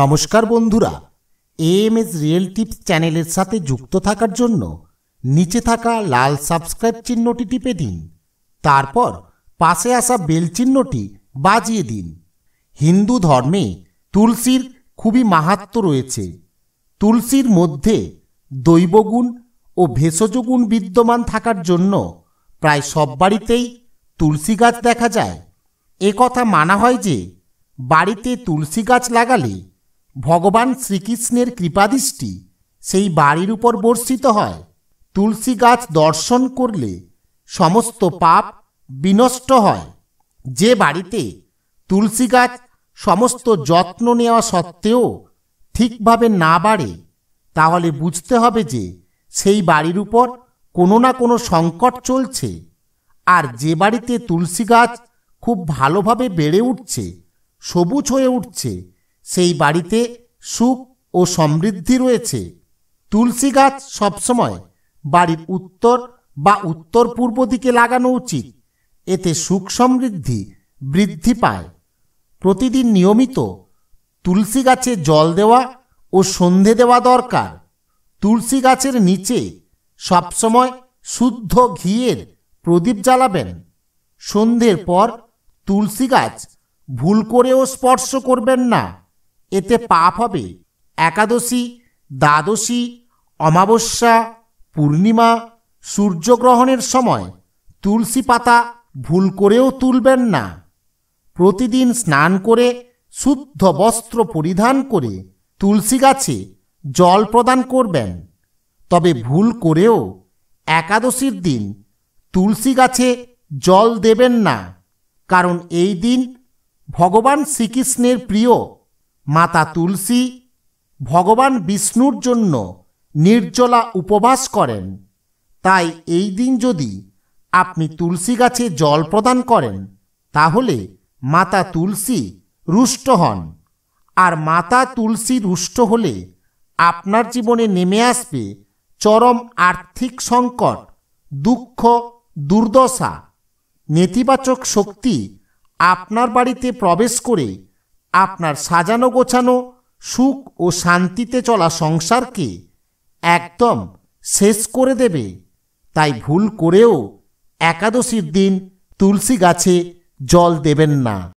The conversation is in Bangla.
নমস্কার বন্ধুরা এএমএস রিয়েল টিপস চ্যানেলের সাথে যুক্ত থাকার জন্য নিচে থাকা লাল সাবস্ক্রাইব চিহ্নটি টিপে দিন তারপর পাশে আসা বেল চিহ্নটি বাজিয়ে দিন হিন্দু ধর্মে তুলসীর খুবই মাহাত্ম রয়েছে তুলসীর মধ্যে দৈবগুণ ও ভেষজগুণ বিদ্যমান থাকার জন্য প্রায় সব বাড়িতেই তুলসী গাছ দেখা যায় এ কথা মানা হয় যে বাড়িতে তুলসী গাছ লাগালে ভগবান শ্রীকৃষ্ণের কৃপাদৃষ্টি সেই বাড়ির উপর বর্ষিত হয় তুলসী গাছ দর্শন করলে সমস্ত পাপ বিনষ্ট হয় যে বাড়িতে তুলসী গাছ সমস্ত যত্ন নেওয়া সত্ত্বেও ঠিকভাবে না বাড়ে তাহলে বুঝতে হবে যে সেই বাড়ির উপর কোনো না কোনো সংকট চলছে আর যে বাড়িতে তুলসী গাছ খুব ভালোভাবে বেড়ে উঠছে সবুজ হয়ে উঠছে সেই বাড়িতে সুখ ও সমৃদ্ধি রয়েছে তুলসী গাছ সবসময় বাড়ির উত্তর বা উত্তর পূর্ব দিকে লাগানো উচিত এতে সুখ সমৃদ্ধি বৃদ্ধি পায় প্রতিদিন নিয়মিত তুলসী গাছে জল দেওয়া ও সন্ধে দেওয়া দরকার তুলসী গাছের নিচে সবসময় শুদ্ধ ঘিয়ের প্রদীপ জ্বালাবেন সন্ধ্যের পর তুলসী গাছ ভুল করেও স্পর্শ করবেন না এতে পাপ হবে একাদশী দ্বাদশী অমাবস্যা পূর্ণিমা সূর্যগ্রহণের সময় তুলসী পাতা ভুল করেও তুলবেন না প্রতিদিন স্নান করে শুদ্ধ বস্ত্র পরিধান করে তুলসী গাছে জল প্রদান করবেন তবে ভুল করেও একাদশীর দিন তুলসী গাছে জল দেবেন না কারণ এই দিন ভগবান শ্রীকৃষ্ণের প্রিয় মাতা তুলসী ভগবান বিষ্ণুর জন্য নির্জলা উপবাস করেন তাই এই দিন যদি আপনি তুলসী গাছে জল প্রদান করেন তাহলে মাতা তুলসী রুষ্ট হন আর মাতা তুলসী রুষ্ট হলে আপনার জীবনে নেমে আসবে চরম আর্থিক সংকট দুঃখ দুর্দশা নেতিবাচক শক্তি আপনার বাড়িতে প্রবেশ করে আপনার সাজানো গোছানো সুখ ও শান্তিতে চলা সংসারকে একদম শেষ করে দেবে তাই ভুল করেও একাদশীর দিন তুলসী গাছে জল দেবেন না